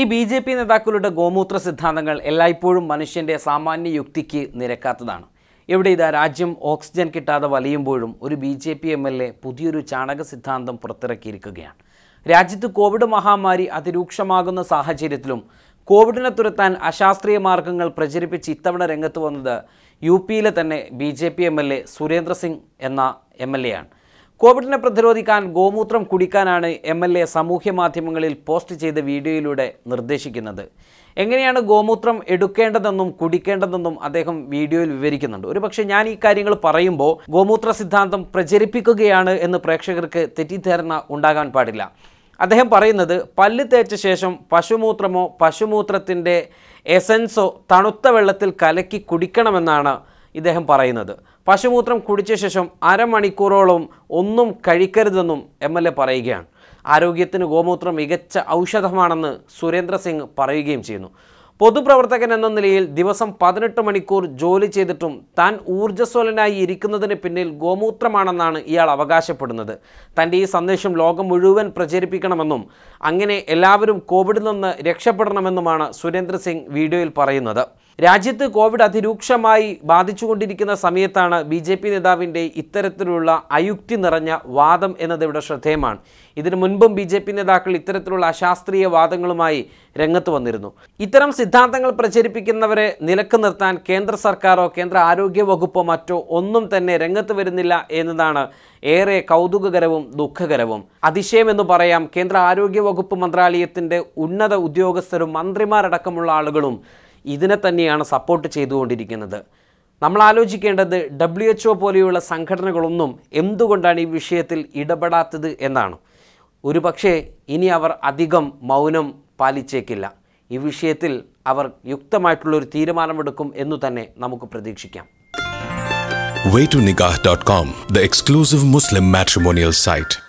ഈ B J P നേതാക്കളുടെ ഗോമൂത്ര സിദ്ധാന്തങ്ങൾ എല്ലായ്പ്പോഴും മനുഷ്യൻ്റെ സാമാന്യ യുക്തിക്ക് നിരക്കാത്തതാണ് ഇവിടെ ഇതാ രാജ്യം ഓക്സിജൻ കിട്ടാതെ വലയുമ്പോഴും ഒരു B J P M L A പുതിയൊരു ചാണക സിദ്ധാന്തം പുറത്തിറക്കിയിരിക്കുകയാണ് രാജ്യത്ത് കോവിഡ് മഹാമാരി അതിരൂക്ഷമാകുന്ന സാഹചര്യത്തിലും കോവിഡിനെ തുരത്താൻ അശാസ്ത്രീയ മാർഗങ്ങൾ പ്രചരിപ്പിച്ച് ഇത്തവണ രംഗത്ത് വന്നത് യു പിയിലെ തന്നെ B J P M L A Surendra Singh എന്ന എം എൽ എ ആണ് കോവിഡിനെ പ്രതിരോധിക്കാൻ ഗോമൂത്രം കുടിക്കാനാണ് എം എൽ എ സാമൂഹ്യ മാധ്യമങ്ങളിൽ പോസ്റ്റ് ചെയ്ത വീഡിയോയിലൂടെ നിർദ്ദേശിക്കുന്നത് എങ്ങനെയാണ് ഗോമൂത്രം എടുക്കേണ്ടതെന്നും കുടിക്കേണ്ടതെന്നും അദ്ദേഹം വീഡിയോയിൽ വിവരിക്കുന്നുണ്ട് ഒരുപക്ഷെ ഞാൻ ഈ കാര്യങ്ങൾ പറയുമ്പോൾ ഗോമൂത്ര സിദ്ധാന്തം പ്രചരിപ്പിക്കുകയാണ് എന്ന് പ്രേക്ഷകർക്ക് തെറ്റിദ്ധാരണ ഉണ്ടാകാൻ പാടില്ല അദ്ദേഹം പറയുന്നത് പല്ല് തേച്ച ശേഷം പശുമൂത്രമോ പശുമൂത്രത്തിൻ്റെ എസൻസോ തണുത്ത വെള്ളത്തിൽ കലക്കി കുടിക്കണമെന്നാണ് ഇദ്ദേഹം പറയുന്നത് പശുമൂത്രം കുടിച്ച ശേഷം അരമണിക്കൂറോളം ഒന്നും കഴിക്കരുതെന്നും എം എൽ എ പറയുകയാണ് ആരോഗ്യത്തിന് ഗോമൂത്രം മികച്ച ഔഷധമാണെന്ന് സുരേന്ദ്ര സിംഗ് പറയുകയും ചെയ്യുന്നു പൊതുപ്രവർത്തകൻ എന്ന നിലയിൽ ദിവസം പതിനെട്ട് മണിക്കൂർ ജോലി ചെയ്തിട്ടും താൻ ഊർജ്ജസ്വലനായി ഇരിക്കുന്നതിന് പിന്നിൽ ഗോമൂത്രമാണെന്നാണ് ഇയാൾ അവകാശപ്പെടുന്നത് തൻ്റെ ഈ സന്ദേശം ലോകം മുഴുവൻ പ്രചരിപ്പിക്കണമെന്നും അങ്ങനെ എല്ലാവരും കോവിഡിൽ നിന്ന് രക്ഷപ്പെടണമെന്നുമാണ് സുരേന്ദ്ര സിംഗ് വീഡിയോയിൽ പറയുന്നത് രാജ്യത്ത് കോവിഡ് അതിരൂക്ഷമായി ബാധിച്ചുകൊണ്ടിരിക്കുന്ന സമയത്താണ് ബി ജെ പി നേതാവിൻ്റെ ഇത്തരത്തിലുള്ള അയുക്തി നിറഞ്ഞ വാദം എന്നത് ഇവിടെ ശ്രദ്ധേയമാണ് ഇതിനു മുൻപും ബി ജെ പി നേതാക്കൾ ഇത്തരത്തിലുള്ള അശാസ്ത്രീയ വാദങ്ങളുമായി രംഗത്ത് വന്നിരുന്നു ഇത്തരം സിദ്ധാന്തങ്ങൾ പ്രചരിപ്പിക്കുന്നവരെ നിലക്ക് നിർത്താൻ കേന്ദ്ര സർക്കാരോ കേന്ദ്ര ആരോഗ്യ വകുപ്പോ മറ്റോ ഒന്നും തന്നെ രംഗത്ത് വരുന്നില്ല എന്നതാണ് ഏറെ കൗതുകകരവും ദുഃഖകരവും അതിശയമെന്ന് പറയാം കേന്ദ്ര ആരോഗ്യ വകുപ്പ് മന്ത്രാലയത്തിൻ്റെ ഉന്നത ഉദ്യോഗസ്ഥരും മന്ത്രിമാരടക്കമുള്ള ആളുകളും ഇതിനെ തന്നെയാണ് സപ്പോർട്ട് ചെയ്തുകൊണ്ടിരിക്കുന്നത് നമ്മൾ ആലോചിക്കേണ്ടത് ഡബ്ല്യു എച്ച് ഒ പോലെയുള്ള സംഘടനകളൊന്നും എന്തുകൊണ്ടാണ് ഈ വിഷയത്തിൽ ഇടപെടാത്തത് എന്നാണ് ഒരു പക്ഷേ ഇനി അവർ അധികം മൗനം പാലിച്ചേക്കില്ല ഈ വിഷയത്തിൽ അവർ യുക്തമായിട്ടുള്ളൊരു തീരുമാനമെടുക്കും എന്നു തന്നെ നമുക്ക് പ്രതീക്ഷിക്കാം wait to Nikah dot com the exclusive Muslim matrimonial site